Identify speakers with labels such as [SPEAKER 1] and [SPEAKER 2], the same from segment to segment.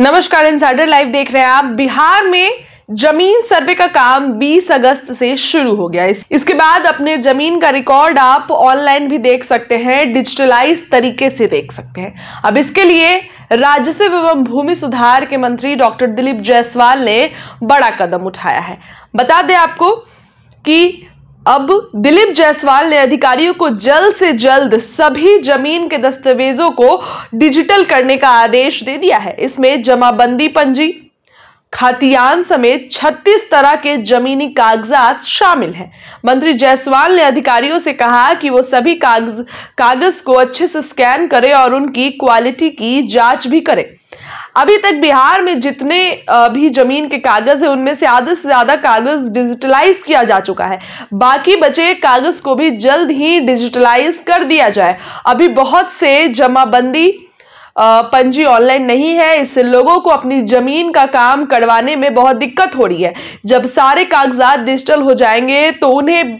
[SPEAKER 1] नमस्कार insider live देख रहे हैं आप बिहार में जमीन सर्वे का काम 20 अगस्त से शुरू हो गया इस, इसके बाद अपने जमीन का रिकॉर्ड आप ऑनलाइन भी देख सकते हैं डिजिटलाइज तरीके से देख सकते हैं अब इसके लिए राजस्व एवं भूमि सुधार के मंत्री डॉक्टर दिलीप जायसवाल ने बड़ा कदम उठाया है बता दें आपको कि अब दिलीप जायसवाल ने अधिकारियों को जल्द से जल्द सभी जमीन के दस्तावेजों को डिजिटल करने का आदेश दे दिया है इसमें जमाबंदी पंजी खतियान समेत 36 तरह के जमीनी कागजात शामिल हैं मंत्री जायसवाल ने अधिकारियों से कहा कि वो सभी कागज कागज को अच्छे से स्कैन करें और उनकी क्वालिटी की जांच भी करें अभी तक बिहार में जितने भी जमीन के कागज हैं उनमें से आधे से ज्यादा कागज डिजिटलाइज किया जा चुका है बाकी बचे कागज को भी जल्द ही डिजिटलाइज कर दिया जाए अभी बहुत से जमाबंदी पंजी ऑनलाइन नहीं है इससे लोगों को अपनी ज़मीन का काम करवाने में बहुत दिक्कत हो रही है जब सारे कागजात डिजिटल हो जाएंगे तो उन्हें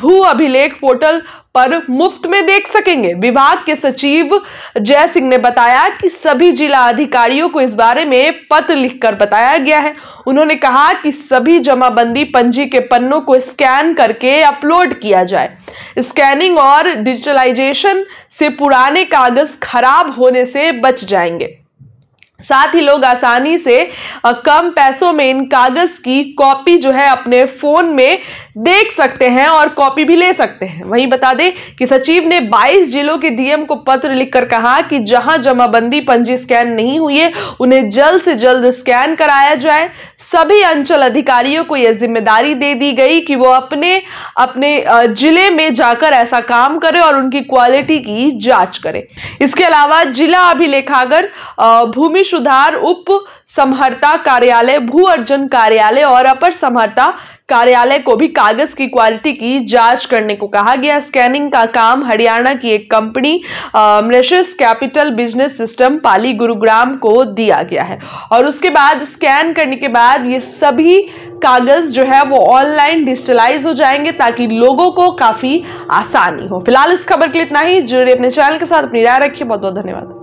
[SPEAKER 1] भू अभिलेख पोर्टल पर मुफ्त में देख सकेंगे विभाग के सचिव जय सिंह ने बताया कि सभी जिला अधिकारियों को इस बारे में पत्र लिखकर बताया गया है उन्होंने कहा कि सभी जमाबंदी पंजी के पन्नों को स्कैन करके अपलोड किया जाए स्कैनिंग और डिजिटलाइजेशन से पुराने कागज खराब होने से बच जाएंगे साथ ही लोग आसानी से कम पैसों में इन कागज की कॉपी जो है अपने फोन में देख सकते हैं और कॉपी भी ले सकते हैं वहीं बता दें कि सचिव ने 22 जिलों के डीएम को पत्र लिखकर कहा कि जहां जमाबंदी पंजी स्कैन नहीं हुई है उन्हें जल्द से जल्द स्कैन कराया जाए सभी अंचल अधिकारियों को यह जिम्मेदारी दे दी गई कि वो अपने अपने जिले में जाकर ऐसा काम करें और उनकी क्वालिटी की जांच करें इसके अलावा जिला अभिलेखागर भूमि सुधार उप समहरता कार्यालय भू अर्जन कार्यालय और अपर समहरता कार्यालय को भी कागज की क्वालिटी की जांच करने को कहा गया स्कैनिंग का काम हरियाणा की एक company malicious capital business system Pali Gurugram को दिया गया है और उसके बाद स्कैन करने के बाद ये सभी कागज जो है वो ऑनलाइन डिजिटलाइज हो जाएंगे ताकि लोगों को काफी आसानी हो फिलहाल इस खबर के लिए इतना ही जुड़े अपने चैनल के साथ अपनी राय रखिए बहुत बहुत धन्यवाद